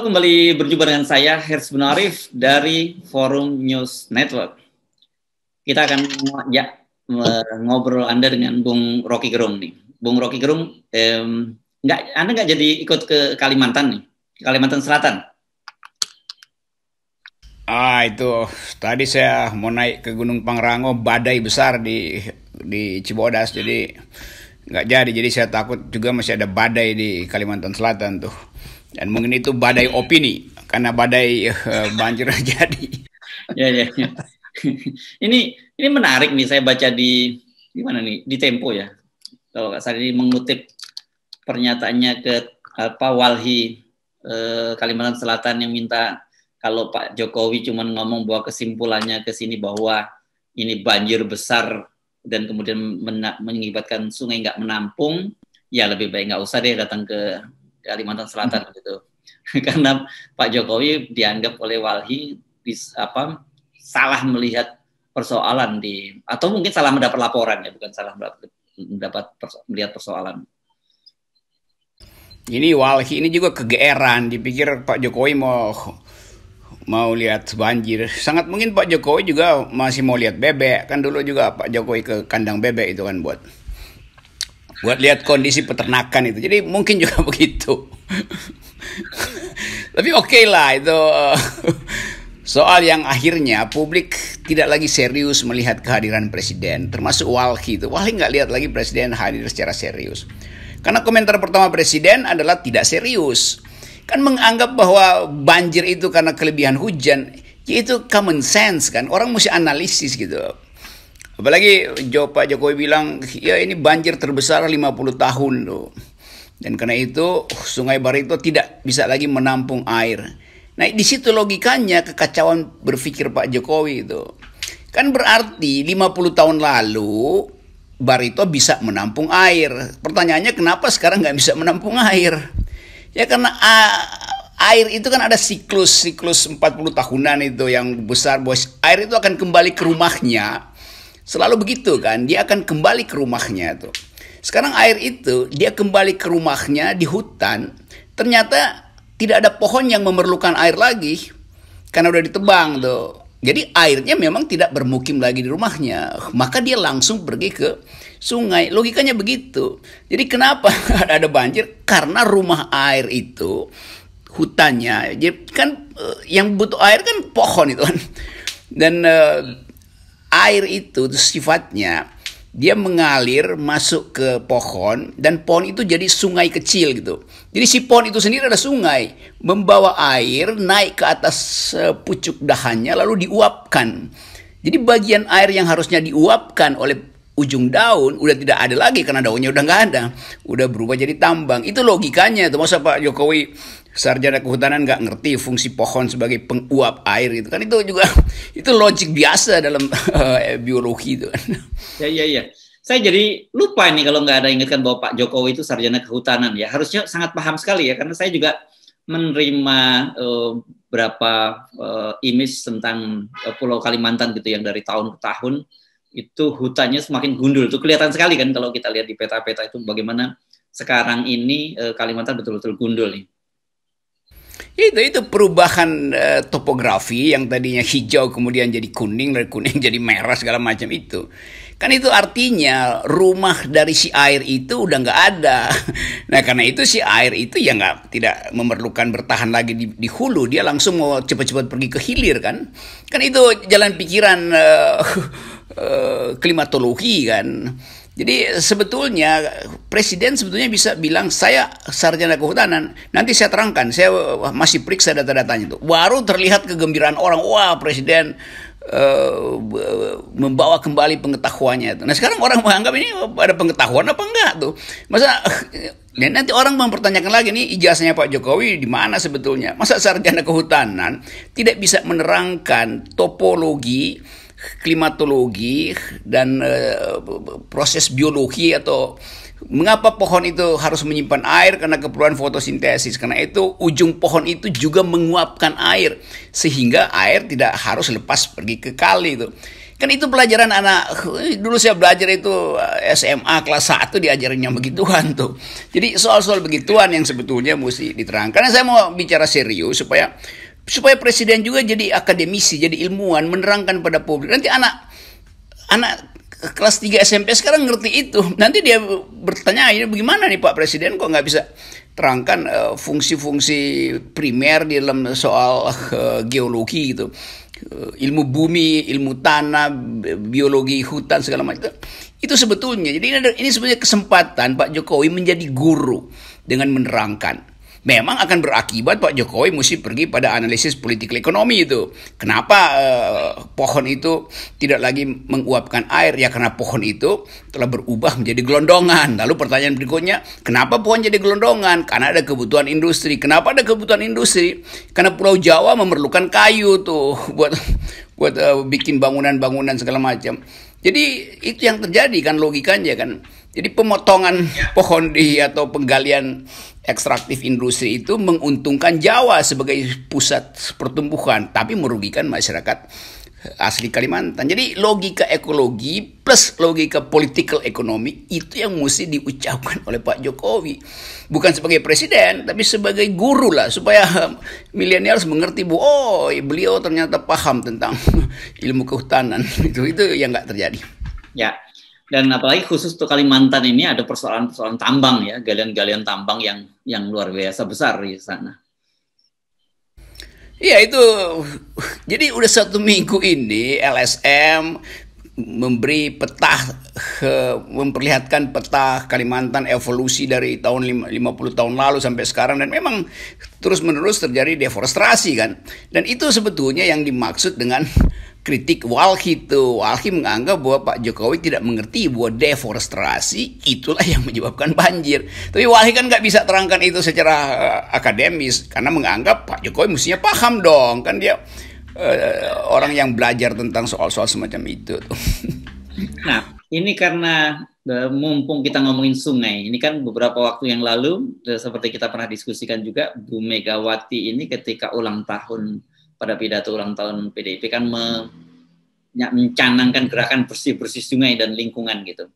kembali berjumpa dengan saya Hers Benarif dari Forum News Network. Kita akan ya ngobrol Anda dengan Bung Rocky Gerung nih. Bung Rocky Gerung, eh, nggak Anda nggak jadi ikut ke Kalimantan nih, Kalimantan Selatan? Ah itu tadi saya mau naik ke Gunung Pangrango badai besar di di Cibodas jadi nggak jadi jadi saya takut juga masih ada badai di Kalimantan Selatan tuh. Dan mungkin itu badai opini karena badai uh, banjir jadi. Ya, ya, ya, ini ini menarik nih saya baca di di mana nih di Tempo ya. Kalau nggak salah ini mengutip pernyataannya ke apa Walhi eh, Kalimantan Selatan yang minta kalau Pak Jokowi cuma ngomong bahwa kesimpulannya ke sini bahwa ini banjir besar dan kemudian mengibatkan sungai nggak menampung, ya lebih baik nggak usah deh datang ke Kalimantan Selatan hmm. gitu. Karena Pak Jokowi dianggap oleh Walhi bis, apa salah melihat persoalan di atau mungkin salah mendapat laporan ya, bukan salah mendapat, mendapat perso, melihat persoalan. Ini Walhi ini juga kegeeran dipikir Pak Jokowi mau mau lihat banjir. Sangat mungkin Pak Jokowi juga masih mau lihat bebek. Kan dulu juga Pak Jokowi ke kandang bebek itu kan buat buat lihat kondisi peternakan itu. Jadi mungkin juga begitu. Tapi oke okay lah itu eh, soal yang akhirnya publik tidak lagi serius melihat kehadiran presiden, termasuk Walhi itu. Walhi nggak lihat lagi presiden hadir secara serius. Karena komentar pertama presiden adalah tidak serius. Kan menganggap bahwa banjir itu karena kelebihan hujan, yaitu common sense kan. Orang mesti analisis gitu Apalagi Pak Jokowi bilang, ya ini banjir terbesar 50 tahun loh. Dan karena itu Sungai Barito tidak bisa lagi menampung air. Nah di situ logikanya kekacauan berpikir Pak Jokowi itu. Kan berarti 50 tahun lalu Barito bisa menampung air. Pertanyaannya kenapa sekarang nggak bisa menampung air? Ya karena air itu kan ada siklus siklus 40 tahunan itu yang besar bos air itu akan kembali ke rumahnya Selalu begitu kan, dia akan kembali ke rumahnya tuh. Sekarang air itu dia kembali ke rumahnya di hutan, ternyata tidak ada pohon yang memerlukan air lagi karena udah ditebang tuh. Jadi airnya memang tidak bermukim lagi di rumahnya, maka dia langsung pergi ke sungai. Logikanya begitu. Jadi kenapa ada banjir? Karena rumah air itu hutannya, jadi kan eh, yang butuh air kan pohon itu kan. Dan eh, air itu sifatnya dia mengalir masuk ke pohon dan pohon itu jadi sungai kecil gitu. Jadi si pohon itu sendiri adalah sungai membawa air naik ke atas eh, pucuk dahannya lalu diuapkan. Jadi bagian air yang harusnya diuapkan oleh ujung daun udah tidak ada lagi karena daunnya udah nggak ada, udah berubah jadi tambang. Itu logikanya itu masa Pak Jokowi sarjana kehutanan nggak ngerti fungsi pohon sebagai penguap air itu kan itu juga itu logik biasa dalam uh, biologi itu kan. Ya ya. iya. Saya jadi lupa nih kalau nggak ada ingatkan bahwa Pak Jokowi itu sarjana kehutanan ya harusnya sangat paham sekali ya karena saya juga menerima uh, berapa uh, image tentang uh, Pulau Kalimantan gitu yang dari tahun ke tahun itu hutannya semakin gundul itu kelihatan sekali kan kalau kita lihat di peta-peta itu bagaimana sekarang ini uh, Kalimantan betul-betul gundul nih itu itu perubahan uh, topografi yang tadinya hijau kemudian jadi kuning dari kuning jadi merah segala macam itu. Kan itu artinya rumah dari si air itu udah nggak ada. Nah karena itu si air itu ya nggak tidak memerlukan bertahan lagi di, di hulu. Dia langsung mau cepat-cepat pergi ke hilir kan. Kan itu jalan pikiran uh, uh, klimatologi kan. Jadi sebetulnya presiden sebetulnya bisa bilang saya sarjana kehutanan, nanti saya terangkan, saya masih periksa data-datanya itu. Baru terlihat kegembiraan orang, wah presiden eh, membawa kembali pengetahuannya itu. Nah sekarang orang menganggap ini oh, ada pengetahuan apa enggak tuh? Masa ya nanti orang mempertanyakan lagi nih ijazahnya Pak Jokowi di mana sebetulnya? Masa sarjana kehutanan tidak bisa menerangkan topologi klimatologi dan uh, proses biologi atau mengapa pohon itu harus menyimpan air karena keperluan fotosintesis karena itu ujung pohon itu juga menguapkan air sehingga air tidak harus lepas pergi ke kali itu kan itu pelajaran anak eh, dulu saya belajar itu eh, SMA kelas 1 diajarinnya begituan tuh jadi soal-soal begituan yang sebetulnya mesti diterangkan karena saya mau bicara serius supaya supaya presiden juga jadi akademisi, jadi ilmuwan, menerangkan pada publik. Nanti anak anak kelas 3 SMP sekarang ngerti itu. Nanti dia bertanya, ini bagaimana nih Pak Presiden kok nggak bisa terangkan fungsi eh, fungsi-fungsi primer di dalam soal uh, geologi gitu. Uh, ilmu bumi, ilmu tanah, biologi hutan segala macam. Itu sebetulnya. Jadi ini, ada, ini sebenarnya kesempatan Pak Jokowi menjadi guru dengan menerangkan memang akan berakibat Pak Jokowi mesti pergi pada analisis politik ekonomi itu. Kenapa eh, pohon itu tidak lagi menguapkan air? Ya karena pohon itu telah berubah menjadi gelondongan. Lalu pertanyaan berikutnya, kenapa pohon jadi gelondongan? Karena ada kebutuhan industri. Kenapa ada kebutuhan industri? Karena Pulau Jawa memerlukan kayu tuh buat buat uh, bikin bangunan-bangunan segala macam. Jadi itu yang terjadi kan logikanya kan. Jadi pemotongan pohon di atau penggalian ekstraktif industri itu menguntungkan Jawa sebagai pusat pertumbuhan, tapi merugikan masyarakat eh, asli Kalimantan. Jadi logika ekologi plus logika political ekonomi itu yang mesti diucapkan oleh Pak Jokowi. Bukan sebagai presiden, tapi sebagai guru lah. Supaya milenial mengerti, bu, oh beliau ternyata paham tentang ilmu kehutanan. itu, itu yang nggak terjadi. Ya, dan apalagi khusus untuk Kalimantan ini ada persoalan-persoalan tambang ya, galian-galian tambang yang yang luar biasa besar di sana. Iya itu. Jadi udah satu minggu ini LSM memberi peta memperlihatkan peta Kalimantan evolusi dari tahun 50 tahun lalu sampai sekarang dan memang terus-menerus terjadi deforestasi kan. Dan itu sebetulnya yang dimaksud dengan kritik Walhi itu. Walhi menganggap bahwa Pak Jokowi tidak mengerti bahwa deforestasi itulah yang menyebabkan banjir. Tapi Walhi kan nggak bisa terangkan itu secara uh, akademis karena menganggap Pak Jokowi mestinya paham dong kan dia uh, orang yang belajar tentang soal-soal semacam itu. nah, ini karena eh, mumpung kita ngomongin sungai, ini kan beberapa waktu yang lalu seperti kita pernah diskusikan juga Bu Megawati ini ketika ulang tahun pada pidato ulang tahun PDIP kan mencanangkan gerakan bersih-bersih sungai dan lingkungan gitu.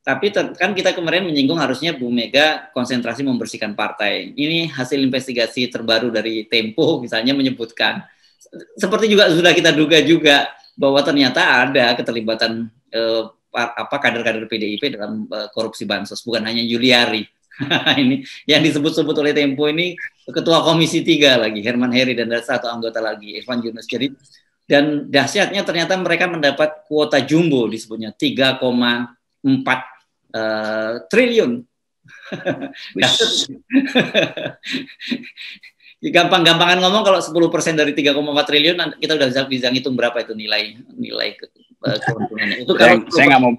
Tapi kan kita kemarin menyinggung harusnya Bu Mega konsentrasi membersihkan partai. Ini hasil investigasi terbaru dari Tempo misalnya menyebutkan seperti juga sudah kita duga juga bahwa ternyata ada keterlibatan eh, apa kader-kader PDIP dalam eh, korupsi bansos bukan hanya Juliari ini yang disebut-sebut oleh Tempo ini ketua komisi tiga lagi Herman Heri dan ada satu anggota lagi Evan Yunus. Jadi dan dahsyatnya ternyata mereka mendapat kuota jumbo disebutnya 3,4 uh, eh, triliun. Gampang-gampangan ngomong kalau 10% persen dari 3,4 triliun kita udah bisa, bisa ngitung berapa itu nilai nilai ke, eh, keuntungannya. Itu kalau saya nggak mau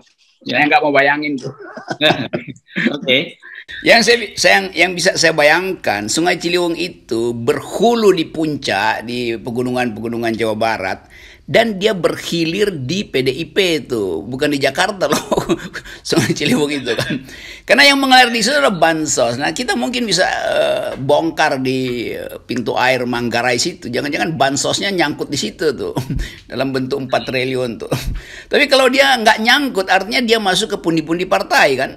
saya nggak mau ya. bayangin tuh. Oke. Yang saya, yang, bisa saya bayangkan, Sungai Ciliwung itu berhulu di puncak di pegunungan-pegunungan Jawa Barat dan dia berhilir di PDIP itu, bukan di Jakarta loh. Sungai Ciliwung itu kan. Karena yang mengalir di situ adalah bansos. Nah, kita mungkin bisa uh, bongkar di eh, pintu air Manggarai situ. Jangan-jangan bansosnya nyangkut di situ tuh dalam bentuk 4 triliun tuh. Tapi kalau dia nggak nyangkut artinya dia masuk ke pundi-pundi partai kan.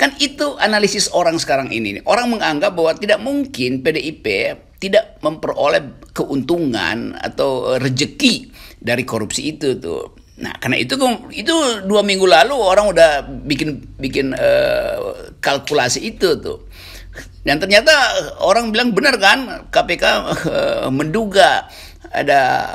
Kan itu analisis orang sekarang ini. Orang menganggap bahwa tidak mungkin PDIP tidak memperoleh keuntungan atau eh, rejeki dari korupsi itu tuh. Nah, karena itu itu dua minggu lalu orang udah bikin bikin uh, kalkulasi itu tuh. Dan ternyata orang bilang benar kan KPK uh, eh, menduga ada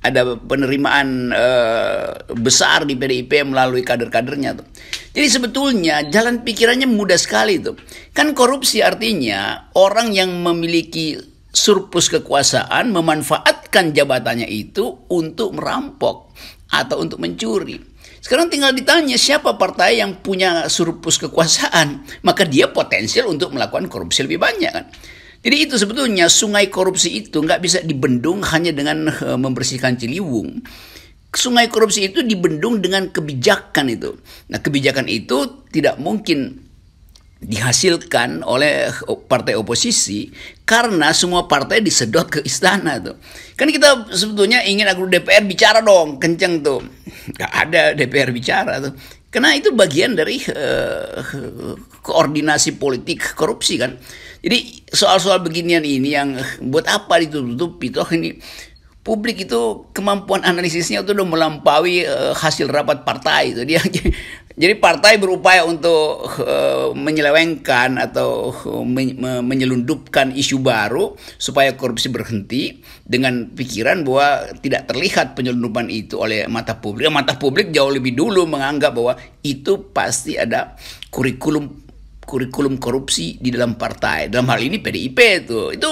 ada penerimaan uh, besar di PDIP melalui kader-kadernya tuh. Jadi sebetulnya jalan pikirannya mudah sekali tuh. Kan korupsi artinya orang yang memiliki surplus kekuasaan memanfaatkan jabatannya itu untuk merampok atau untuk mencuri. Sekarang tinggal ditanya siapa partai yang punya surplus kekuasaan, maka dia potensial untuk melakukan korupsi lebih banyak kan. Jadi itu sebetulnya sungai korupsi itu nggak bisa dibendung hanya dengan eh, membersihkan Ciliwung. Sungai korupsi itu dibendung dengan kebijakan itu. Nah kebijakan itu tidak mungkin dihasilkan oleh eh, partai oposisi karena semua partai disedot ke istana tuh. Kan kita sebetulnya ingin agar DPR bicara dong, kenceng tuh. Nggak ada DPR bicara tuh. Karena itu bagian dari uh, koordinasi politik korupsi kan. Jadi soal-soal beginian ini yang eh, buat apa ditutup-tutupi toh ini publik itu kemampuan analisisnya itu udah melampaui uh, hasil rapat partai itu dia jadi partai berupaya untuk uh, menyelewengkan atau uh, men menyelundupkan isu baru supaya korupsi berhenti dengan pikiran bahwa tidak terlihat penyelundupan itu oleh mata publik mata publik jauh lebih dulu menganggap bahwa itu pasti ada kurikulum kurikulum korupsi di dalam partai. Dalam hal ini PDIP itu. Itu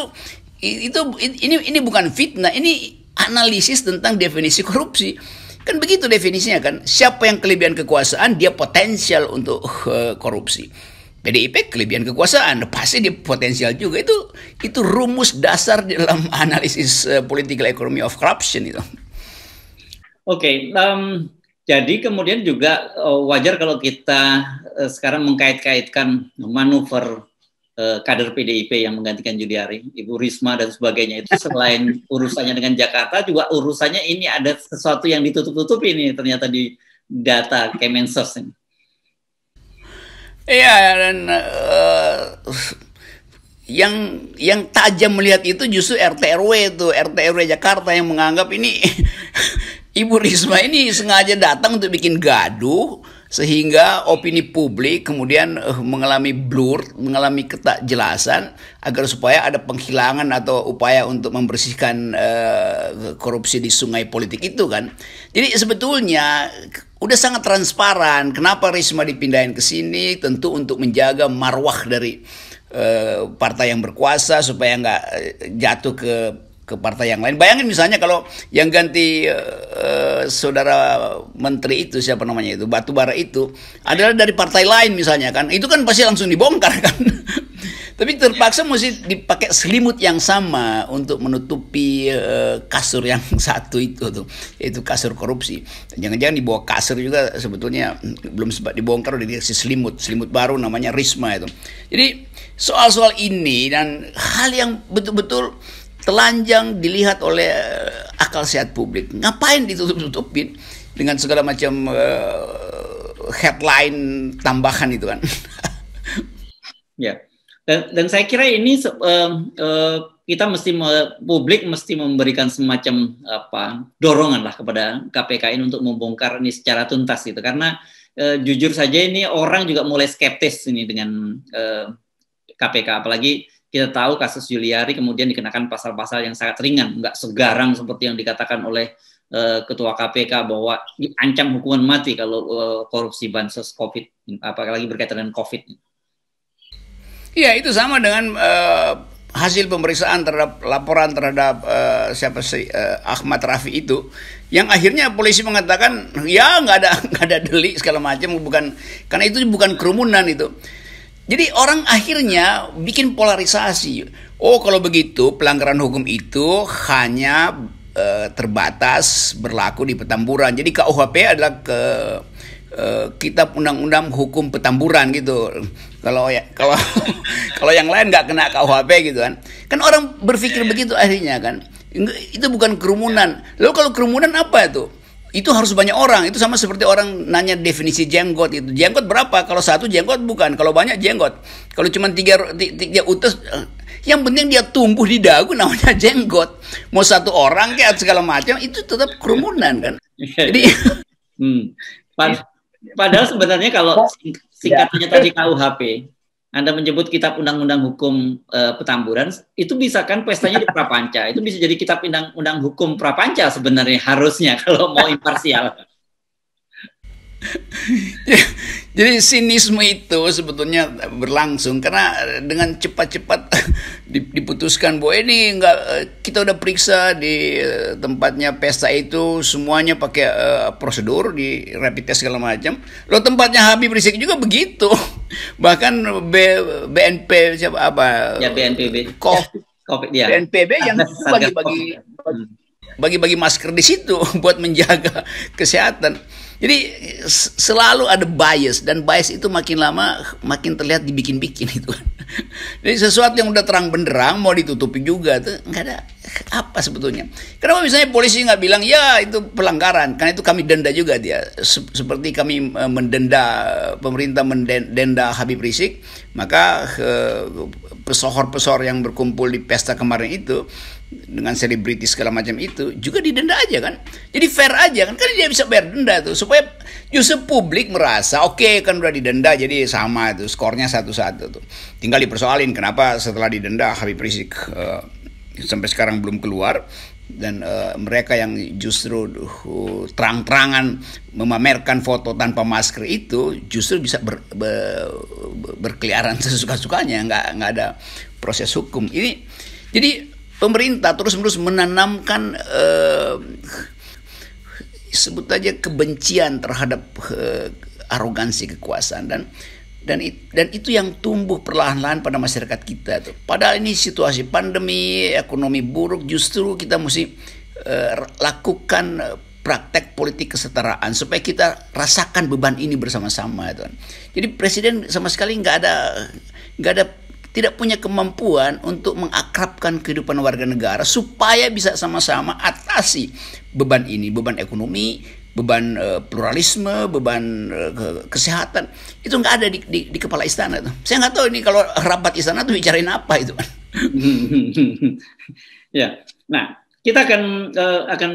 itu ini ini bukan fitnah, ini analisis tentang definisi korupsi. Kan begitu definisinya kan. Siapa yang kelebihan kekuasaan dia potensial untuk uh, korupsi. PDIP kelebihan kekuasaan pasti dia potensial juga itu itu rumus dasar dalam analisis uh, political economy of corruption itu. Oke, okay, um, jadi kemudian juga eh, wajar kalau kita eh, sekarang mengkait-kaitkan manuver eh, kader PDIP yang menggantikan Juliari, Ibu Risma dan sebagainya itu selain urusannya dengan Jakarta juga urusannya ini ada sesuatu yang ditutup-tutupi ini ternyata di data Kemensos ini. Iya dan uh, yang yang tajam melihat itu justru RT RW itu RT RW Jakarta yang menganggap ini Ibu Risma ini sengaja datang untuk bikin gaduh sehingga opini publik kemudian uh, mengalami blur, mengalami ketakjelasan agar supaya ada penghilangan atau upaya untuk membersihkan uh, korupsi di sungai politik itu kan. Jadi sebetulnya udah sangat transparan kenapa Risma dipindahin ke sini tentu untuk menjaga marwah dari uh, partai yang berkuasa supaya nggak jatuh ke ke partai yang lain. Bayangin misalnya kalau yang ganti uh, saudara menteri itu siapa namanya itu batu bara itu adalah dari partai lain misalnya kan, itu kan pasti langsung dibongkar kan. Tapi terpaksa mesti dipakai selimut yang sama untuk menutupi uh, kasur yang satu itu tuh, itu kasur korupsi. Jangan-jangan dibawa kasur juga sebetulnya hmm, belum sempat dibongkar udah dikasih selimut, selimut baru namanya Risma itu. Jadi soal-soal ini dan hal yang betul-betul telanjang dilihat oleh eh, akal sehat publik. Ngapain ditutup-tutupin dengan segala macam uh, headline tambahan itu kan? ya. Dan, dan saya kira ini uh, uh, kita mesti me, publik mesti memberikan semacam apa dorongan lah kepada KPK ini untuk membongkar ini secara tuntas gitu karena uh, jujur saja ini orang juga mulai skeptis ini dengan uh, KPK apalagi kita tahu kasus Juliari kemudian dikenakan pasal-pasal yang sangat ringan, nggak segarang seperti yang dikatakan oleh uh, Ketua KPK bahwa ancam hukuman mati kalau uh, korupsi bansos COVID, apalagi berkaitan dengan COVID. Iya, itu sama dengan uh, hasil pemeriksaan terhadap laporan terhadap uh, siapa sih uh, Ahmad Rafi itu, yang akhirnya polisi mengatakan ya nggak ada nggak ada delik segala macam bukan karena itu bukan kerumunan itu. Jadi orang akhirnya bikin polarisasi. Oh kalau begitu pelanggaran hukum itu hanya uh, terbatas berlaku di petamburan. Jadi KUHP adalah ke eh, kitab undang-undang hukum petamburan gitu. Kalau ya kalau kalau yang lain nggak kena KUHP gitu kan. Kan orang berpikir begitu akhirnya kan. Itu bukan kerumunan. Lalu kalau kerumunan apa itu? itu harus banyak orang. Itu sama seperti orang nanya definisi jenggot itu. Jenggot berapa? Kalau satu jenggot bukan. Kalau banyak jenggot. Kalau cuma tiga, tiga utus, eh. yang penting dia tumbuh di dagu namanya jenggot. Mau satu orang kayak segala macam itu tetap kerumunan kan. Iya, Jadi, iya. hmm. padahal sebenarnya kalau iya. singkatnya tadi KUHP, anda menyebut kitab undang-undang hukum e, Petamburan, itu bisa kan pestanya di Prapanca. Itu bisa jadi kitab undang-undang hukum Prapanca sebenarnya harusnya kalau mau imparsial. Jadi sinisme itu sebetulnya berlangsung karena eh, dengan cepat-cepat diputuskan bahwa ini enggak eh, kita udah periksa di eh, tempatnya pesta itu semuanya pakai uh, prosedur di rapid test segala macam. Lo tempatnya Habib Rizik juga begitu. Bahkan B, BNP siapa apa? Ya BNPB. COVID. COVID ya. BNPB iya. yang bagi-bagi bagi-bagi masker di situ buat menjaga kesehatan. Jadi selalu ada bias dan bias itu makin lama makin terlihat dibikin-bikin itu. Kan. Jadi sesuatu yang udah terang benderang mau ditutupi juga tuh nggak ada apa sebetulnya. Kenapa misalnya polisi nggak bilang ya itu pelanggaran karena itu kami denda juga dia seperti kami e, mendenda pemerintah mendenda Habib Rizik maka pesohor-pesohor yang berkumpul di pesta kemarin itu dengan selebriti segala macam itu juga didenda aja kan jadi fair aja kan kan dia bisa bayar denda tuh supaya justru publik merasa oke okay, kan udah didenda jadi sama itu skornya satu-satu tuh tinggal dipersoalin kenapa setelah didenda Habib Rizik uh, sampai sekarang belum keluar dan uh, mereka yang justru uh, terang-terangan memamerkan foto tanpa masker itu justru bisa ber, ber, berkeliaran sesuka-sukanya nggak nggak ada proses hukum ini jadi pemerintah terus-menerus menanamkan uh, sebut aja kebencian terhadap uh, arogansi kekuasaan dan dan it, dan itu yang tumbuh perlahan-lahan pada masyarakat kita tuh. Padahal ini situasi pandemi, ekonomi buruk, justru kita mesti uh, lakukan praktek politik kesetaraan supaya kita rasakan beban ini bersama-sama itu. Jadi presiden sama sekali nggak ada nggak ada tidak punya kemampuan untuk mengakrabkan kehidupan warga negara supaya bisa sama-sama atasi beban ini, beban ekonomi, beban eh, pluralisme, beban eh, kesehatan. Itu nggak ada di, di, di kepala istana tuh. Saya nggak tahu ini kalau rapat istana tuh bicarain apa itu. ya. Nah, kita akan uh, akan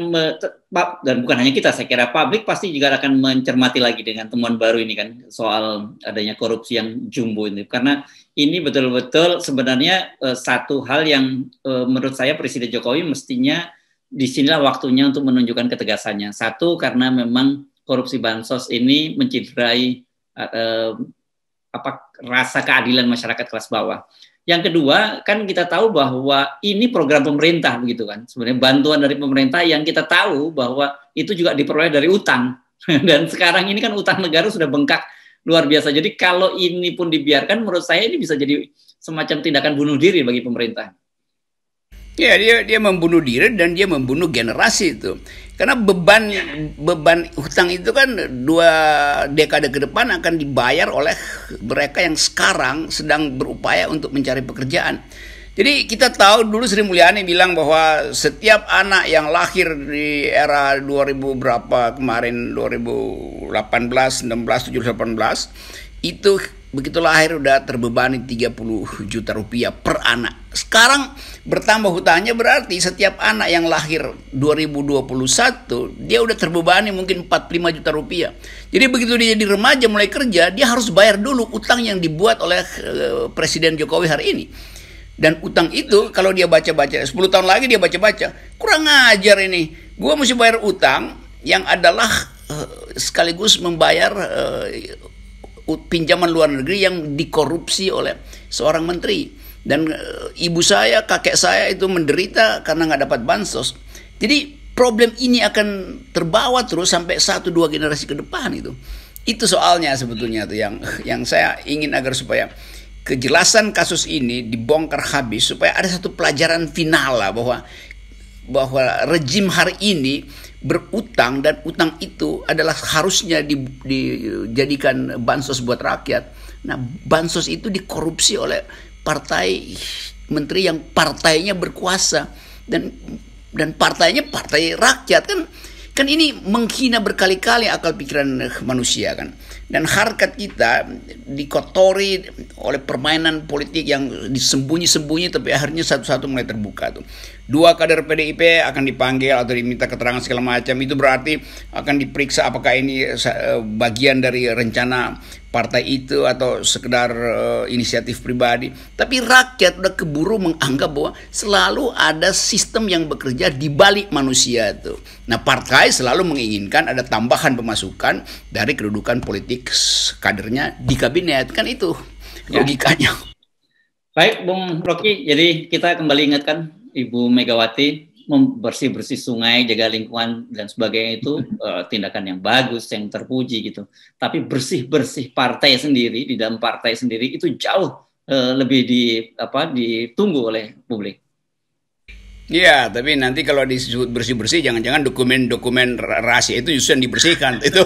dan bukan hanya kita saya kira publik pasti juga akan mencermati lagi dengan temuan baru ini kan soal adanya korupsi yang jumbo ini karena ini betul-betul sebenarnya uh, satu hal yang uh, menurut saya Presiden Jokowi mestinya disinilah waktunya untuk menunjukkan ketegasannya satu karena memang korupsi bansos ini menciderai uh, apa rasa keadilan masyarakat kelas bawah yang kedua, kan kita tahu bahwa ini program pemerintah begitu kan. Sebenarnya bantuan dari pemerintah yang kita tahu bahwa itu juga diperoleh dari utang. Dan sekarang ini kan utang negara sudah bengkak luar biasa. Jadi kalau ini pun dibiarkan menurut saya ini bisa jadi semacam tindakan bunuh diri bagi pemerintah. Ya, dia dia membunuh diri dan dia membunuh generasi itu. Karena beban beban hutang itu kan dua dekade ke depan akan dibayar oleh mereka yang sekarang sedang berupaya untuk mencari pekerjaan. Jadi kita tahu dulu Sri Mulyani bilang bahwa setiap anak yang lahir di era 2000 berapa kemarin 2018, 16, 17, 18 itu Begitulah akhir udah terbebani 30 juta rupiah per anak. Sekarang bertambah hutangnya berarti setiap anak yang lahir 2021 dia udah terbebani mungkin 45 juta rupiah. Jadi begitu dia jadi remaja mulai kerja dia harus bayar dulu utang yang dibuat oleh eh, Presiden Jokowi hari ini. Dan utang itu kalau dia baca-baca 10 tahun lagi dia baca-baca kurang ajar ini. gue mesti bayar utang yang adalah eh, sekaligus membayar eh, pinjaman luar negeri yang dikorupsi oleh seorang menteri dan eh, ibu saya kakek saya itu menderita karena nggak dapat bansos jadi problem ini akan terbawa terus sampai satu dua generasi ke depan itu itu soalnya sebetulnya tuh yang yang saya ingin agar supaya kejelasan kasus ini dibongkar habis supaya ada satu pelajaran final lah bahwa bahwa rejim hari ini berutang dan utang itu adalah harusnya dijadikan bansos buat rakyat. Nah, bansos itu dikorupsi oleh partai menteri yang partainya berkuasa dan dan partainya partai rakyat kan Kan ini menghina berkali-kali akal pikiran eh, manusia kan. Dan harkat kita dikotori oleh permainan politik yang disembunyi-sembunyi tapi akhirnya satu-satu mulai terbuka tuh. Dua kader PDIP akan dipanggil atau diminta keterangan segala macam itu berarti akan diperiksa apakah ini eh, eh, bagian dari rencana partai itu atau sekedar uh, inisiatif pribadi, tapi rakyat udah keburu menganggap bahwa selalu ada sistem yang bekerja di balik manusia itu. Nah, partai selalu menginginkan ada tambahan pemasukan dari kedudukan politik kadernya di kabinet kan itu ya. logikanya. Baik, Bung Rocky, jadi kita kembali ingatkan Ibu Megawati bersih-bersih sungai, jaga lingkungan dan sebagainya itu uh, tindakan yang bagus, yang terpuji gitu. Tapi bersih-bersih partai sendiri di dalam partai sendiri itu jauh uh, lebih di apa ditunggu oleh publik. Iya, tapi nanti kalau disebut bersih-bersih, jangan-jangan dokumen-dokumen rahasia itu justru yang dibersihkan. itu,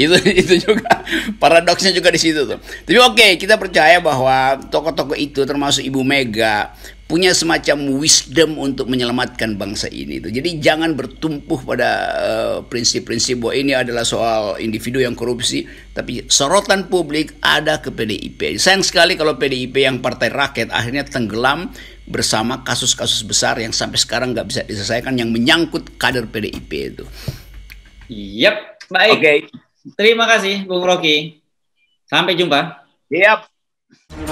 itu, itu juga paradoksnya juga di situ tuh. Tapi oke, okay, kita percaya bahwa tokoh-tokoh itu termasuk Ibu Mega punya semacam wisdom untuk menyelamatkan bangsa ini. Itu. Jadi jangan bertumpuh pada eh, prinsip-prinsip uh, bahwa ini adalah soal individu yang korupsi, tapi sorotan publik ada ke PDIP. Sayang sekali kalau PDIP yang partai rakyat akhirnya tenggelam bersama kasus-kasus besar yang sampai sekarang nggak bisa diselesaikan yang menyangkut kader PDIP itu. Yap, baik. Oke. Okay. Terima kasih Bung Rocky. Sampai jumpa. Yap.